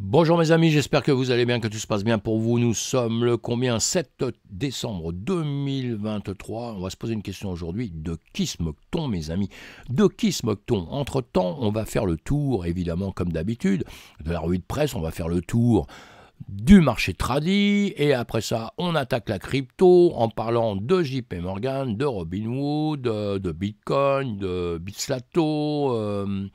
Bonjour mes amis, j'espère que vous allez bien, que tout se passe bien pour vous. Nous sommes le combien 7 décembre 2023. On va se poser une question aujourd'hui. De qui se moque-t-on mes amis De qui se moque-t-on Entre-temps, on va faire le tour, évidemment, comme d'habitude, de la ruée de presse. On va faire le tour du marché tradit et après ça on attaque la crypto en parlant de JP Morgan, de Robinhood, de, euh, de Bitcoin, de Bitslato, euh,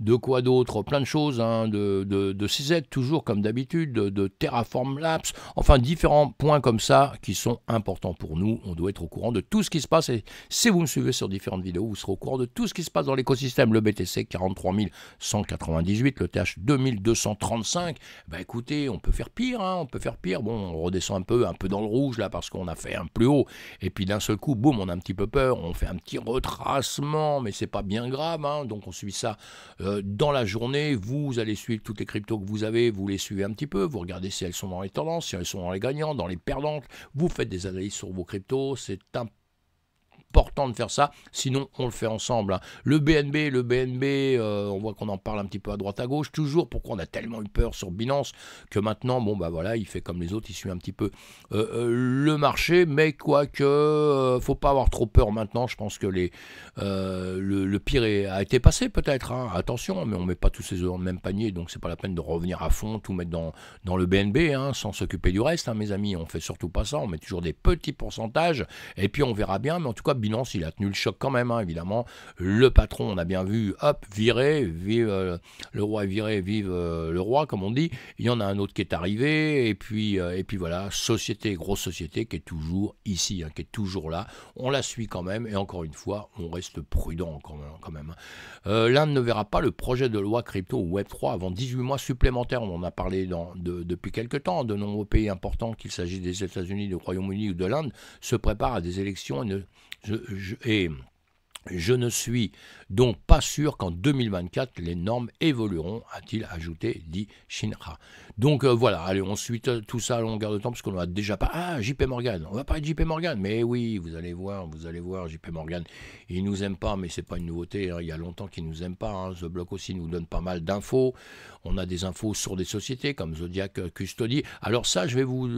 de quoi d'autre, plein de choses, hein, de, de, CZ toujours comme d'habitude, de, Terraform Labs, enfin différents points comme ça qui sont importants pour nous. On doit être au courant de tout ce qui se passe et si vous me suivez sur différentes vidéos, vous serez au courant de tout ce qui se passe dans l'écosystème. Le BTC 43198, le TH 2235. Bah écoutez, on peut faire pire, hein. on peut faire pire. Bon, on redescend un peu, un peu dans le rouge là parce qu'on a fait un plus haut et puis d'un seul coup, boum, on a un petit peu peur, on fait un petit retracement, mais c'est pas bien grave, hein. donc on suit ça. Euh, euh, dans la journée, vous allez suivre toutes les cryptos que vous avez, vous les suivez un petit peu, vous regardez si elles sont dans les tendances, si elles sont dans les gagnants, dans les perdantes, vous faites des analyses sur vos cryptos, c'est un important de faire ça, sinon on le fait ensemble. Hein. Le BNB, le BNB, euh, on voit qu'on en parle un petit peu à droite à gauche, toujours pourquoi on a tellement eu peur sur Binance que maintenant, bon bah voilà, il fait comme les autres, il suit un petit peu euh, euh, le marché, mais quoique, que faut pas avoir trop peur maintenant, je pense que les, le, pire a été passé peut-être, hein. attention, mais on met pas tous ces œufs dans le même panier, donc c'est pas la peine de revenir à fond, tout mettre dans, dans le BNB, hein, sans s'occuper du reste, mes amis, on fait surtout pas ça, on met toujours des petits pourcentages, et puis on verra bien, mais en tout cas, Binance, il a tenu le choc quand même, hein, évidemment. Le patron, on a bien vu, hop, viré, vive euh, le roi, viré, vive euh, le roi, comme on dit. Il y en a un autre qui est arrivé, et puis, euh, et puis voilà, société, grosse société qui est toujours ici, hein, qui est toujours là. On la suit quand même, et encore une fois, on reste prudent quand même. Hein. L'Inde ne verra pas le projet de loi crypto Web3 avant 18 mois supplémentaires. On en a parlé dans, depuis quelques temps. De nombreux pays importants, qu'il s'agisse des États-Unis, du Royaume-Uni ou de l'Inde, se préparent à des élections et ne je, je, et je ne suis donc pas sûr qu'en 2024, les normes évolueront, a-t-il ajouté, dit Shinra. Donc euh, voilà, allez, on suit euh, tout ça à longueur de temps, parce qu'on a déjà pas. Ah, JP Morgan, on va pas être JP Morgan, mais oui, vous allez voir, vous allez voir, JP Morgan, il nous aime pas, mais c'est pas une nouveauté, hein. il y a longtemps qu'il nous aime pas. ce hein. The aussi nous donne pas mal d'infos. On a des infos sur des sociétés comme Zodiac euh, Custody. Alors ça, je vais vous.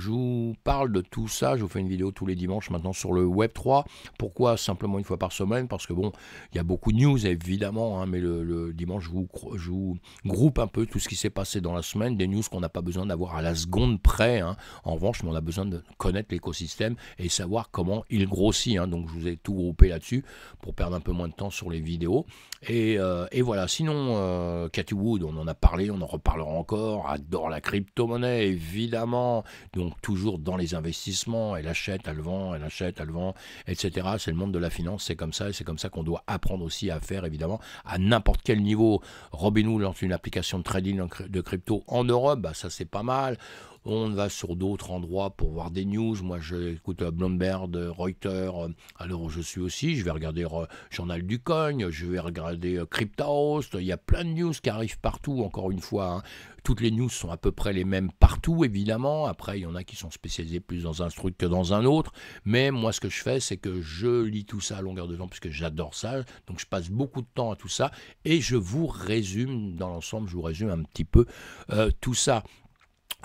Je vous parle de tout ça, je vous fais une vidéo tous les dimanches maintenant sur le Web3. Pourquoi simplement une fois par semaine parce que bon, il y a beaucoup de news évidemment, hein, mais le, dimanche, je vous, je groupe un peu tout ce qui s'est passé dans la semaine, des news qu'on n'a pas besoin d'avoir à la seconde près. Hein. En revanche, mais on a besoin de connaître l'écosystème et savoir comment il grossit. Hein. Donc je vous ai tout groupé là-dessus pour perdre un peu moins de temps sur les vidéos. Et, euh, et voilà, sinon, euh, Wood, on en a parlé, on en reparlera encore, adore la crypto-monnaie, évidemment. Donc toujours dans les investissements, elle achète, elle vend, elle achète, elle vend, etc. C'est le monde de la finance, c'est comme c'est comme ça qu'on doit apprendre aussi à faire, évidemment, à n'importe quel niveau. Robinhood lance une application de trading de crypto en Europe, bah, ça c'est pas mal. On va sur d'autres endroits pour voir des news. Moi, j'écoute euh, Bloomberg, euh, Reuters. Euh, alors, je suis aussi. Je vais regarder Journal du Cogne. Je vais regarder CryptoHost. Il y a plein de news qui arrivent partout, encore une fois. Hein. Toutes les news sont à peu près les mêmes partout, évidemment. Après, il y en a qui sont spécialisés plus dans un truc que dans un autre. Mais moi, ce que je fais, c'est que je lis tout ça à longueur de temps, puisque j'adore ça. Donc, je passe beaucoup de temps à tout ça. Et je vous résume, dans l'ensemble, je vous résume un petit peu tout ça.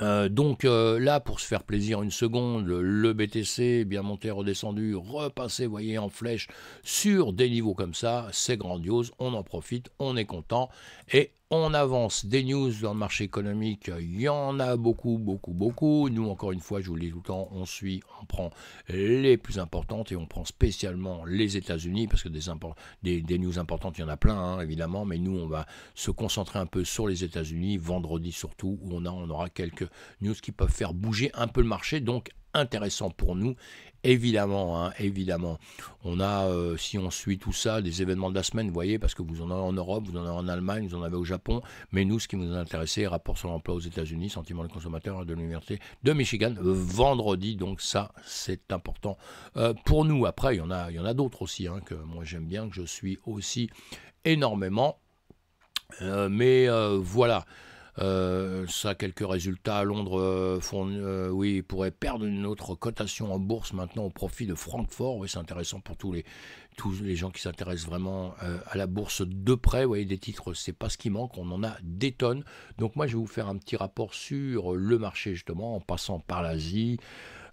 Euh, donc euh, là, pour se faire plaisir une seconde, le BTC bien monté, redescendu, repassé, voyez, en flèche sur des niveaux comme ça, c'est grandiose, on en profite, on est content et on avance des news dans le marché économique, il y en a beaucoup, beaucoup, beaucoup. Nous, encore une fois, je vous le dis tout le temps, on suit, on prend les plus importantes et on prend spécialement les États-Unis parce que des, news importantes, il y en a plein, hein, évidemment, mais nous, on va se concentrer un peu sur les États-Unis, vendredi surtout, où on, a, on aura quelques news qui peuvent faire bouger un peu le marché. Donc, intéressant pour nous. Évidemment, hein, évidemment. On a, euh, si on suit tout ça, des événements de la semaine, vous voyez, parce que vous en avez en Europe, vous en avez en Allemagne, vous en avez au Japon. Mais nous, ce qui nous a intéressé, rapport sur l'emploi aux États-Unis, sentiment du consommateur de l'Université de Michigan, euh, vendredi. Donc ça, c'est important euh, pour nous. Après, il y en a, a d'autres aussi hein, que moi j'aime bien, que je suis aussi énormément. mais voilà, euh, ça a quelques résultats. Londres euh, euh, oui, pourrait perdre une autre cotation en bourse maintenant au profit de Francfort. Oui, c'est intéressant pour tous les, tous les gens qui s'intéressent vraiment à la bourse de près. Vous voyez, des titres, c'est pas ce qui manque. On en a des tonnes. Donc moi, je vais vous faire un petit rapport sur le marché justement en passant par l'Asie.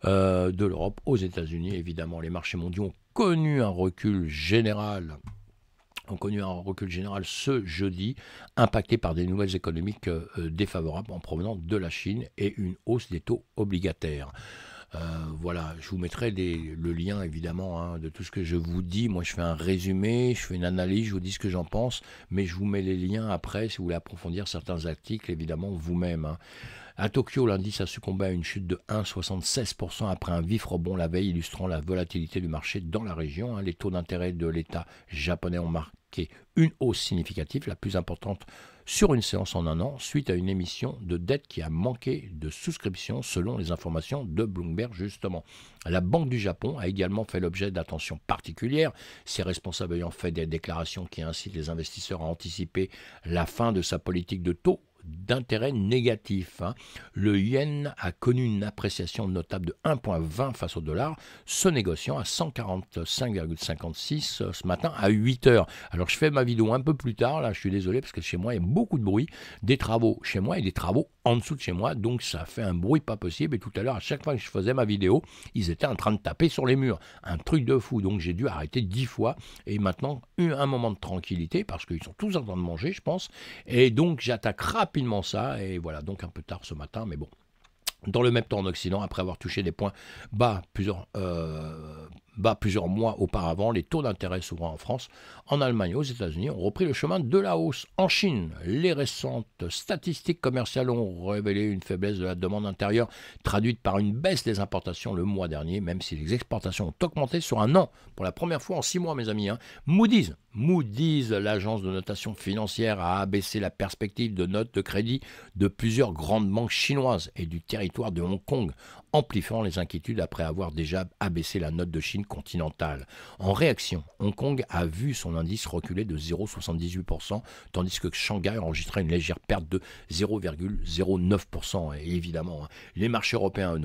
de l'Europe aux États-Unis. Évidemment, les marchés mondiaux ont connu un recul général ont connu un recul général ce jeudi, impacté par des nouvelles économiques euh, défavorables en provenance de la Chine et une hausse des taux obligataires. Euh, voilà, je vous mettrai le lien évidemment hein, de tout ce que je vous dis. Moi, je fais un résumé, je fais une analyse, je vous dis ce que j'en pense, mais je vous mets les liens après si vous voulez approfondir certains articles, évidemment, vous-même. Hein. À Tokyo, l'indice a succombé à une chute de 1,76% après un vif rebond la veille, illustrant la volatilité du marché dans la région. Hein. Les taux d'intérêt de l'État japonais ont marqué une hausse significative, la plus importante sur une séance en un an suite à une émission de dette qui a manqué de souscription selon les informations de Bloomberg justement. La Banque du Japon a également fait l'objet d'attention particulière, ses responsables ayant fait des déclarations qui incitent les investisseurs à anticiper la fin de sa politique de taux d'intérêt négatif. Hein. Le yen a connu une appréciation notable de 1,20 face au dollar, se négociant à 145,56 euh, ce matin à 8 heures. Alors je fais ma vidéo un peu plus tard, là je suis désolé parce que chez moi il y a beaucoup de bruit, des travaux chez moi et des travaux en dessous de chez moi, donc ça fait un bruit pas possible. Et tout à l'heure, à chaque fois que je faisais ma vidéo, ils étaient en train de taper sur les murs. Un truc de fou, donc j'ai dû arrêter 10 fois et maintenant eu un moment de tranquillité parce qu'ils sont tous en train de manger, je pense. Et donc j'attaque rapidement ça, et voilà, donc un peu tard ce matin, mais bon. Dans le même temps en Occident, après avoir touché des points bas plusieurs, euh, bas plusieurs mois auparavant, les taux d'intérêt souvent en France, en Allemagne, aux États-Unis ont repris le chemin de la hausse. En Chine, les récentes statistiques commerciales ont révélé une faiblesse de la demande intérieure, traduite par une baisse des importations le mois dernier, même si les exportations ont augmenté sur un an, pour la première fois en six mois, mes amis. Hein. Moody's, l'agence de notation financière, a abaissé la perspective de notes de crédit de plusieurs grandes banques chinoises et du territoire de Hong Kong amplifiant les inquiétudes après avoir déjà abaissé la note de Chine continentale. En réaction, Hong Kong a vu son indice reculer de 0,78%, tandis que Shanghai enregistrait une légère perte de 0,09%. Et évidemment, hein, les marchés européens,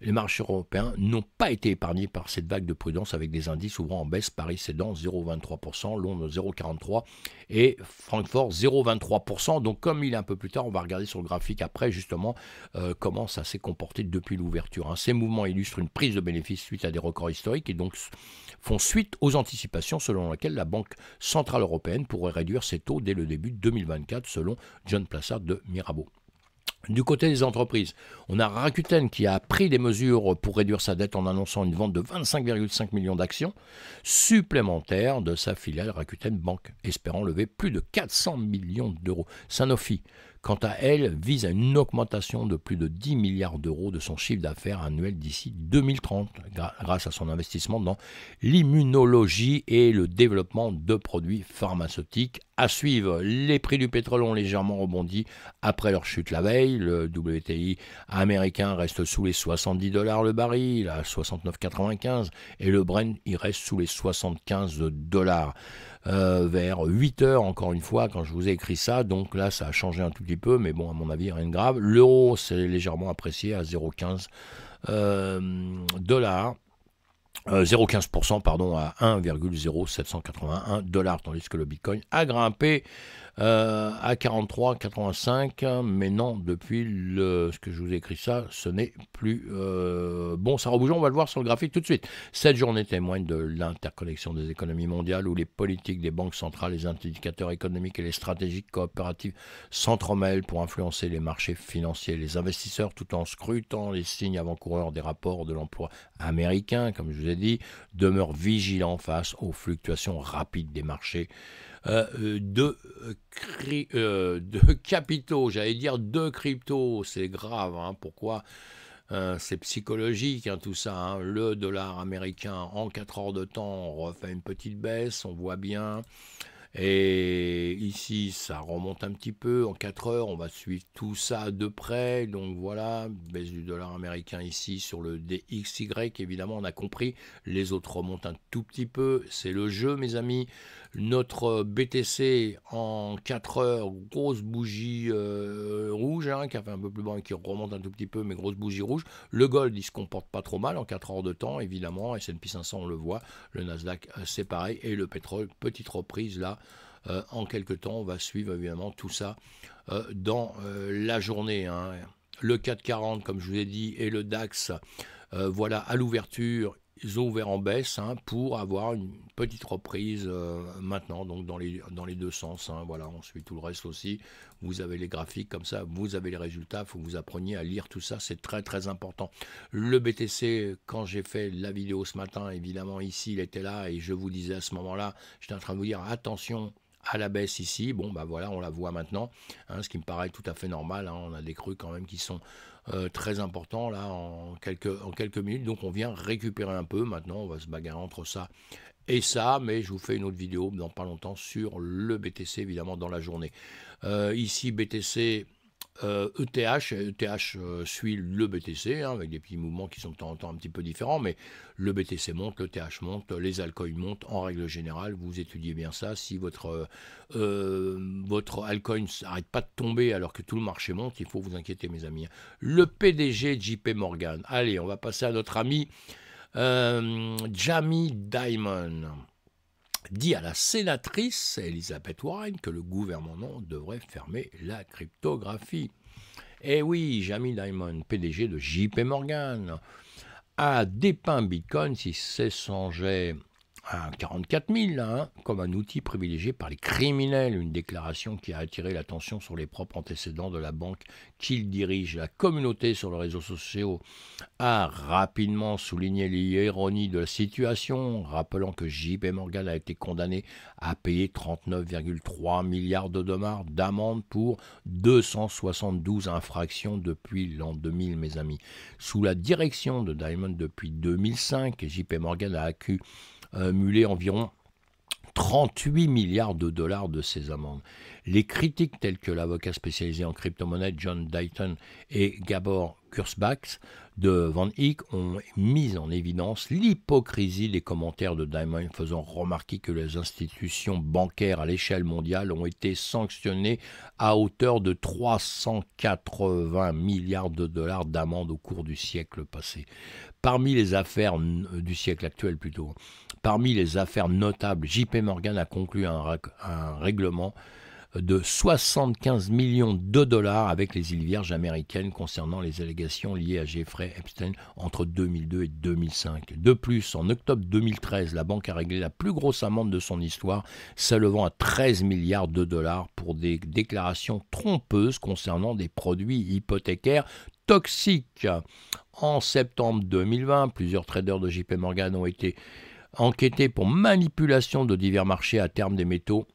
les marchés européens n'ont pas été épargnés par cette vague de prudence avec des indices ouvrant en baisse, Paris cédant 0,23%, Londres 0,43% et Francfort 0,23%. Donc comme il est un peu plus tard, on va regarder sur le graphique après justement euh, comment ça s'est comporté depuis l'ouverture Hein. Ces mouvements illustrent une prise de bénéfices suite à des records historiques et donc font suite aux anticipations selon lesquelles la Banque Centrale Européenne pourrait réduire ses taux dès le début 2024, selon John Plassard de Mirabeau. Du côté des entreprises, on a Rakuten qui a pris des mesures pour réduire sa dette en annonçant une vente de 25,5 millions d'actions supplémentaires de sa filiale Rakuten Bank, espérant lever plus de 400 millions d'euros. Sanofi quant à elle, vise à une augmentation de plus de 10 milliards d'euros de son chiffre d'affaires annuel d'ici 2030, grâce à son investissement dans l'immunologie et le développement de produits pharmaceutiques à suivre, les prix du pétrole ont légèrement rebondi après leur chute la veille. Le WTI américain reste sous les 70 dollars le baril, à 69,95, et le Brent il reste sous les 75 dollars. Euh, vers 8 heures, encore une fois, quand je vous ai écrit ça, donc là ça a changé un tout petit peu, mais bon, à mon avis, rien de grave. L'euro s'est légèrement apprécié à 0,15 euh, dollars. 0,15% euh, pardon à 1,0781 dollars, tandis que le Bitcoin a grimpé euh, à 43, 85, mais non, depuis ce que je vous ai écrit ça, ce n'est plus euh, bon. Ça rebouge, on va le voir sur le graphique tout de suite. Cette journée témoigne de l'interconnexion des économies mondiales où les politiques des banques centrales, les indicateurs économiques et les stratégies coopératives s'entremêlent pour influencer les marchés financiers, les investisseurs, tout en scrutant les signes avant-coureurs des rapports de l'emploi américain, comme je vous ai dit, demeurent vigilants face aux fluctuations rapides des marchés. Euh, euh, de, euh, capitaux, j'allais dire deux cryptos, c'est grave, hein, pourquoi c'est psychologique hein, tout ça. Hein. Le dollar américain en 4 heures de temps on refait une petite baisse, on voit bien. Et ici, ça remonte un petit peu. En 4 heures, on va suivre tout ça de près. Donc voilà, baisse du dollar américain ici sur le DXY. Évidemment, on a compris. Les autres remontent un tout petit peu. C'est le jeu, mes amis. Notre BTC en 4 heures, grosse bougie euh, rouge, hein, qui a fait un peu plus bas et qui remonte un tout petit peu, mais grosse bougie rouge. Le gold, il se comporte pas trop mal en 4 heures de temps, évidemment. S&P 500, on le voit. Le Nasdaq, euh, c'est pareil. Et le pétrole, petite reprise là euh, en quelque temps. On va suivre évidemment tout ça euh, dans euh, la journée. Hein. Le 440, comme je vous ai dit, et le DAX, voilà, à l'ouverture, ils ont ouvert en baisse hein, pour avoir une petite reprise maintenant, donc dans les, dans les deux sens. Hein. voilà, on suit tout le reste aussi. Vous avez les graphiques comme ça, vous avez les résultats, il faut que vous appreniez à lire tout ça, c'est très très important. Le BTC, quand j'ai fait la vidéo ce matin, évidemment ici, il était là et je vous disais à ce moment-là, j'étais en train de vous dire attention, à la baisse ici. Bon, bah voilà, on la voit maintenant, hein, ce qui me paraît tout à fait normal. Hein. On a des crues quand même qui sont euh, très importants là en quelques, en quelques minutes. Donc on vient récupérer un peu. Maintenant, on va se bagarrer entre ça et ça, mais je vous fais une autre vidéo dans pas longtemps sur le BTC, évidemment, dans la journée. Euh, ici, BTC ETH, ETH e euh, suit le BTC, hein, avec des petits mouvements qui sont de temps en temps un petit peu différents, mais le BTC monte, le TH monte, les altcoins montent en règle générale. Vous étudiez bien ça. Si votre, euh, euh, votre altcoin n'arrête pas de tomber alors que tout le marché monte, il faut vous inquiéter, mes amis. Le PDG JP Morgan. Allez, on va passer à notre ami Jamie Diamond dit à la sénatrice Elisabeth Warren que le gouvernement devrait fermer la cryptographie. Eh oui, Jamie Dimon, PDG de JP Morgan, a dépeint Bitcoin si c'est son 44 000, hein, comme un outil privilégié par les criminels, une déclaration qui a attiré l'attention sur les propres antécédents de la banque qu'il dirige. La communauté sur les réseaux sociaux a rapidement souligné l'ironie de la situation, rappelant que JP Morgan a été condamné à payer 39,3 milliards de dollars d'amende pour 272 infractions depuis l'an 2000, mes amis. Sous la direction de Diamond depuis 2005, JP Morgan a accusé euh, mulé environ 38 milliards de dollars de ces amendes. Les critiques telles que l'avocat spécialisé en crypto-monnaie John Dighton et Gabor Kurzbach de Van Hick ont mis en évidence l'hypocrisie des commentaires de Diamond faisant remarquer que les institutions bancaires à l'échelle mondiale ont été sanctionnées à hauteur de 380 milliards de dollars d'amendes au cours du siècle passé. Parmi les affaires du siècle actuel plutôt, Parmi les affaires notables, JP Morgan a conclu un, règlement de 75 millions de dollars avec les îles Vierges américaines concernant les allégations liées à Jeffrey Epstein entre 2002 et 2005. De plus, en octobre 2013, la banque a réglé la plus grosse amende de son histoire, s'élevant à 13 milliards de dollars pour des déclarations trompeuses concernant des produits hypothécaires toxiques. En septembre 2020, plusieurs traders de JP Morgan ont été enquêté pour manipulation de divers marchés à terme des métaux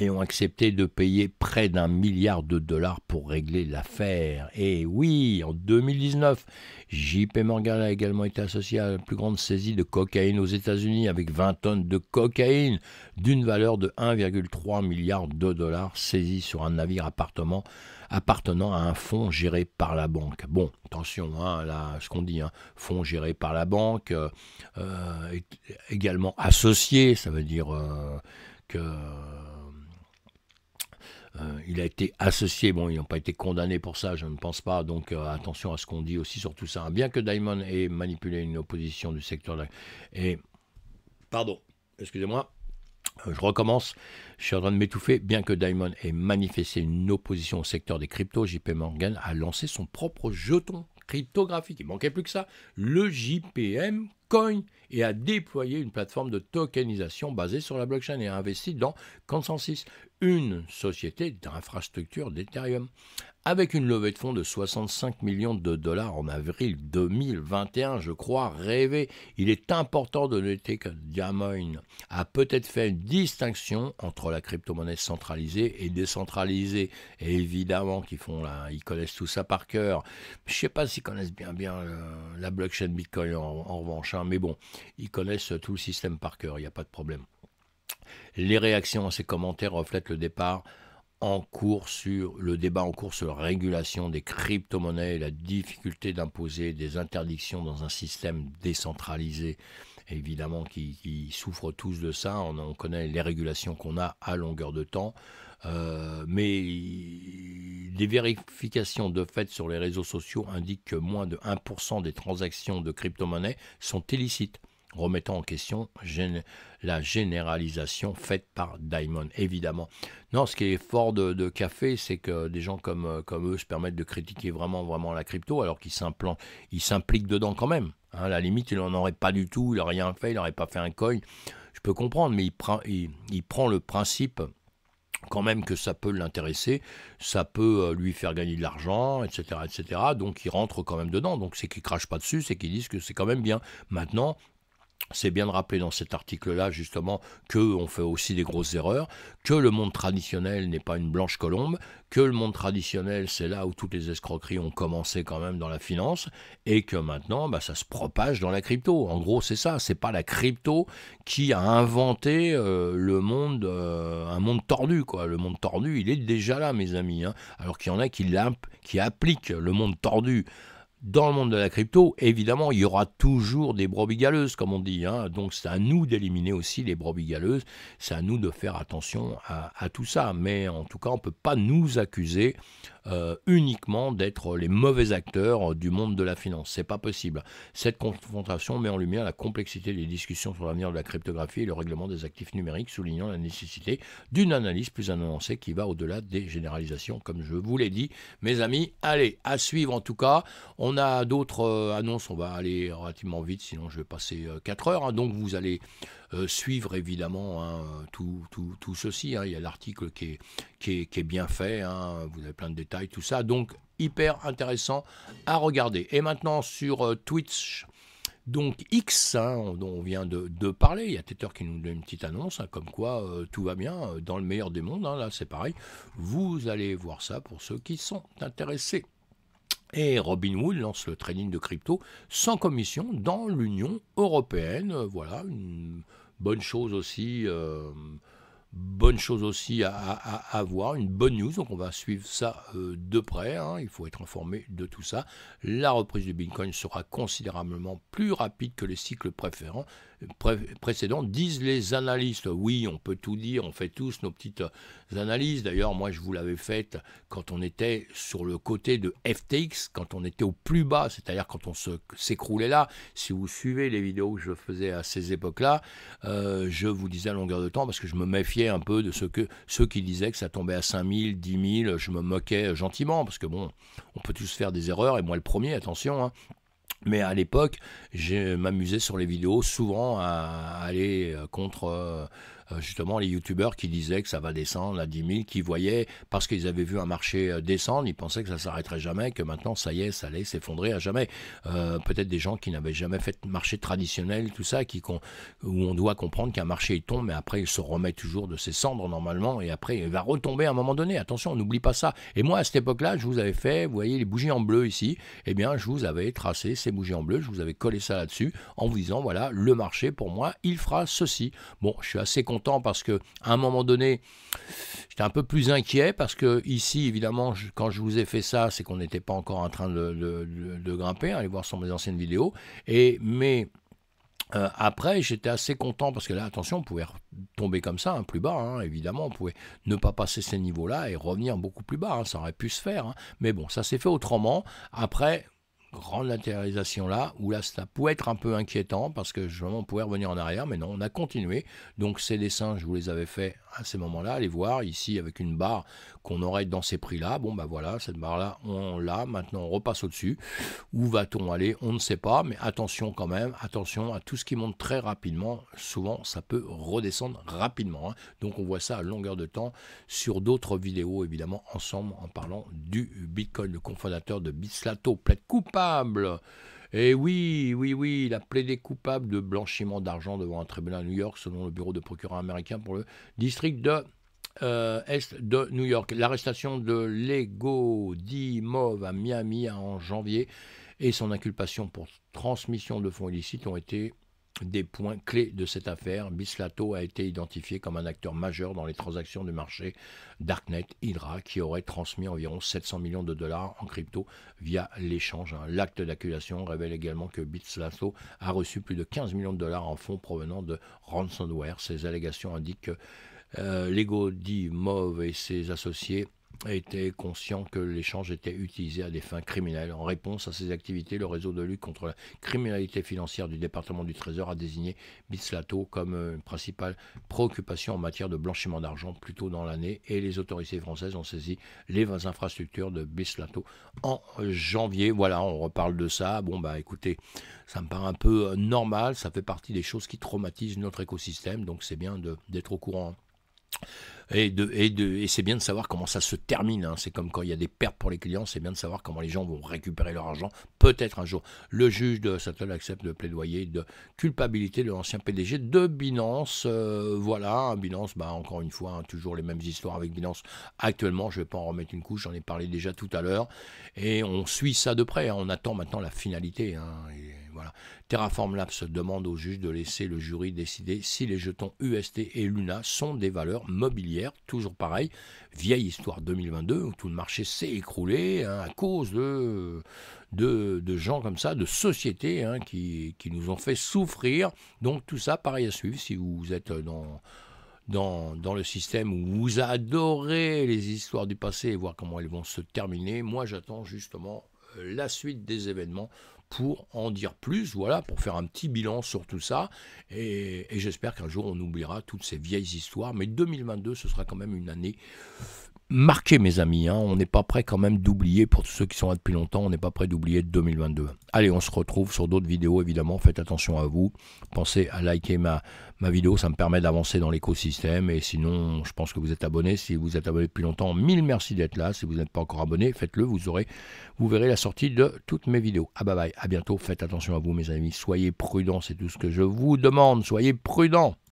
et ont accepté de payer près d'un milliard de dollars pour régler l'affaire. Et oui, en 2019, JP Morgan a également été associé à la plus grande saisie de cocaïne aux États-Unis avec 20 tonnes de cocaïne d'une valeur de 1,3 milliard de dollars saisies sur un navire appartement appartenant à un fonds géré par la banque. Bon, attention, hein, là, ce qu'on dit, hein, fonds géré par la banque, est euh, euh, également associé, ça veut dire qu'il euh, que... il a été associé, bon, ils n'ont pas été condamnés pour ça, je ne pense pas, donc attention à ce qu'on dit aussi sur tout ça. Hein. Bien que Diamond ait manipulé une opposition du secteur et pardon, excusez-moi, euh, je recommence, je suis en train de m'étouffer, bien que Diamond ait manifesté une opposition au secteur des cryptos, JP Morgan a lancé son propre jeton cryptographique. Il manquait plus que ça, le JPM Coin et a déployé une plateforme de tokenisation basée sur la blockchain et a investi dans Consensus, une société d'infrastructure d'Ethereum. Avec une levée de fonds de 65 millions de dollars en avril 2021, je crois rêver, il est important de noter que Diamond a peut-être fait une distinction entre la crypto-monnaie centralisée et décentralisée. Et évidemment qu'ils font là, ils connaissent tout ça par cœur. Je ne sais pas s'ils connaissent bien bien euh, la blockchain Bitcoin en revanche. Mais bon, ils connaissent tout le système par cœur, il n'y a pas de problème. Les réactions à ces commentaires reflètent le départ en cours sur le débat en cours sur la régulation des crypto-monnaies et la difficulté d'imposer des interdictions dans un système décentralisé. Évidemment, qui, souffrent tous de ça. on connaît les régulations qu'on a à longueur de temps. Euh, mais les vérifications de fait sur les réseaux sociaux indiquent que moins de 1% des transactions de crypto-monnaies sont illicites, remettant en question la généralisation faite par Diamond, évidemment. Non, ce qui est fort de, café, c'est que des gens comme, comme eux se permettent de critiquer vraiment, vraiment la crypto, alors qu'ils s'impliquent dedans quand même. Hein. à la limite, il n'en aurait pas du tout, il n'aurait rien fait, il n'aurait pas fait un coin. Je peux comprendre, mais il, prend, il prend le principe quand même que ça peut l'intéresser, ça peut euh, lui faire gagner de l'argent, etc., etc. Donc il rentre quand même dedans. Donc c'est qu'il crache pas dessus, c'est qu'ils disent que c'est quand même bien. Maintenant, c'est bien de rappeler dans cet article-là justement que on fait aussi des grosses erreurs, que le monde traditionnel n'est pas une blanche colombe, que le monde traditionnel c'est là où toutes les escroqueries ont commencé quand même dans la finance et que maintenant bah, ça se propage dans la crypto. En gros c'est ça, c'est pas la crypto qui a inventé euh, le monde, euh, un monde tordu quoi. Le monde tordu il est déjà là mes amis, hein. alors qu'il y en a qui, qui appliquent le monde tordu dans le monde de la crypto, évidemment, il y aura toujours des brebis galeuses, comme on dit. Hein. Donc, c'est à nous d'éliminer aussi les brebis galeuses. C'est à nous de faire attention à, à, tout ça. Mais en tout cas, on ne peut pas nous accuser euh, uniquement d'être les mauvais acteurs euh, du monde de la finance. C'est pas possible. Cette confrontation met en lumière la complexité des discussions sur l'avenir de la cryptographie et le règlement des actifs numériques, soulignant la nécessité d'une analyse plus annoncée qui va au-delà des généralisations, comme je vous l'ai dit, mes amis. Allez, à suivre en tout cas. On a d'autres euh, annonces, on va aller relativement vite, sinon je vais passer 4 heures. Hein. donc vous allez euh, suivre évidemment hein, tout, tout, tout, ceci. Hein. Il y a l'article qui, qui, qui est, bien fait, hein. vous avez plein de détails, tout ça. Donc hyper intéressant à regarder. Et maintenant sur euh, Twitch. Donc X, dont on vient de, parler, il y a Tether qui nous donne une petite annonce, comme quoi euh, tout va bien, dans le meilleur des mondes, là c'est pareil. Vous allez voir ça pour ceux qui sont intéressés. Et Robinhood lance le trading de crypto sans commission dans l'Union européenne. Euh, voilà, une bonne chose aussi. Euh, bonne chose aussi à, avoir, voir, une bonne news. Donc on va suivre ça euh, de près. Hein. Il faut être informé de tout ça. La reprise du Bitcoin sera considérablement plus rapide que les cycles préférents pré disent les analystes. Oui, on peut tout dire, on fait tous nos petites euh, analyses. D'ailleurs, moi, je vous l'avais faite quand on était sur le côté de FTX, quand on était au plus bas, c'est-à-dire quand on s'écroulait là. Si vous suivez les vidéos que je faisais à ces époques-là, euh, je vous disais à longueur de temps, parce que je me méfiais un peu de ce que, ceux qui disaient que ça tombait à 5000, 10 000, je me moquais gentiment, parce que bon, on peut tous faire des erreurs, et moi le premier, attention. Hein. Mais à l'époque, je m'amusais sur les vidéos souvent à aller euh, contre euh, euh, justement les youtubeurs qui disaient que ça va descendre à 10 000, qui voyaient, parce qu'ils avaient vu un marché euh, descendre, ils pensaient que ça s'arrêterait jamais, que maintenant ça y est, ça allait s'effondrer à jamais. Euh, peut-être des gens qui n'avaient jamais fait de marché traditionnel, tout ça, qui, où on doit comprendre qu'un marché tombe, mais après il se remet toujours de ses cendres normalement, et après il va retomber à un moment donné. Attention, on n'oublie pas ça. Et moi à cette époque-là, je vous avais fait, vous voyez les bougies en bleu ici, et eh bien je vous avais tracé ces bougies en bleu, je vous avais collé ça là-dessus en vous disant voilà le marché pour moi il fera ceci. Bon, je suis assez content parce que à un moment donné, j'étais un peu plus inquiet parce que ici, évidemment, quand je vous ai fait ça, c'est qu'on n'était pas encore en train de, grimper. Allez voir sur mes anciennes vidéos. Et mais euh, après, j'étais assez content parce que là, attention, on pouvait tomber comme ça, hein, plus bas, hein, évidemment. On pouvait ne pas passer ces niveaux-là et revenir beaucoup plus bas. Hein. ça aurait pu se faire. Mais bon, ça s'est fait autrement. Après, grande latéralisation là, où là, ça pouvait être un peu inquiétant parce que justement, on pouvait revenir en arrière, mais non, on a continué. Donc, ces dessins, je vous les avais fait à ces moments-là. Allez voir ici avec une barre qu'on aurait dans ces prix-là. Bon, bah voilà, cette barre-là, on l'a. Maintenant, on repasse au-dessus. Où va-t-on aller On ne sait pas, mais attention quand même. Attention à tout ce qui monte très rapidement. Souvent, ça peut redescendre rapidement. Hein. Donc, on voit ça à longueur de temps sur d'autres vidéos, évidemment, ensemble en parlant du Bitcoin, le confondateur de Bitslato Coupable hein coupable. Et eh oui, oui, oui, il a plaidé coupable de blanchiment d'argent devant un tribunal à New York, selon le bureau de procureur américain pour le district de euh, Est de New York. L'arrestation de Lego Dimov à Miami en janvier et son inculpation pour transmission de fonds illicites ont été des points clés de cette affaire, Bislato a été identifié comme un acteur majeur dans les transactions du marché Darknet Hydra qui aurait transmis environ 700 millions de dollars en crypto via l'échange. L'acte d'accusation révèle également que Bislato a reçu plus de 15 millions de dollars en fonds provenant de ransomware. Ces allégations indiquent que euh, Lego Di Mauve et ses associés était conscient que l'échange était utilisé à des fins criminelles. En réponse à ces activités, le réseau de lutte contre la criminalité financière du département du Trésor a désigné Bislato comme euh, une principale préoccupation en matière de blanchiment d'argent plus tôt dans l'année et les autorités françaises ont saisi les 20 infrastructures de Bislato en janvier. Voilà, on reparle de ça. Bon, bah écoutez, ça me paraît un peu euh, normal, ça fait partie des choses qui traumatisent notre écosystème, donc c'est bien d'être au courant. Hein. Et, de, et, de, et c'est bien de savoir comment ça se termine. Hein. C'est comme quand il y a des pertes pour les clients, c'est bien de savoir comment les gens vont récupérer leur argent, peut-être un jour. Le juge de Sattel accepte de plaidoyer de culpabilité de l'ancien PDG de Binance. Euh, voilà, Binance, bah, encore une fois, hein, toujours les mêmes histoires avec Binance actuellement. Je ne vais pas en remettre une couche, j'en ai parlé déjà tout à l'heure. Et on suit ça de près. Hein. On attend maintenant la finalité. voilà. Terraform Labs demande au juge de laisser le jury décider si les jetons UST et Luna sont des valeurs mobilières toujours pareil, vieille histoire 2022 où tout le marché s'est écroulé hein, à cause de, de, gens comme ça, de sociétés hein, qui, nous ont fait souffrir. Donc tout ça, pareil à suivre si vous êtes dans, dans, dans, le système où vous adorez les histoires du passé et voir comment elles vont se terminer. Moi, j'attends justement euh, la suite des événements pour en dire plus, voilà, pour faire un petit bilan sur tout ça. Et, j'espère qu'un jour on oubliera toutes ces vieilles histoires. Mais 2022, ce sera quand même une année Marquez mes amis. Hein. On n'est pas prêt quand même d'oublier, pour tous ceux qui sont là depuis longtemps, on n'est pas prêt d'oublier 2022. Allez, on se retrouve sur d'autres vidéos, évidemment. Faites attention à vous. Pensez à liker ma, vidéo, ça me permet d'avancer dans l'écosystème. Et sinon, je pense que vous êtes abonné. Si vous êtes abonné depuis longtemps, mille merci d'être là. Si vous n'êtes pas encore abonné, faites-le. Vous aurez, vous verrez la sortie de toutes mes vidéos. Ah bye bye, à bientôt. Faites attention à vous, mes amis. Soyez prudents, c'est tout ce que je vous demande. Soyez prudents.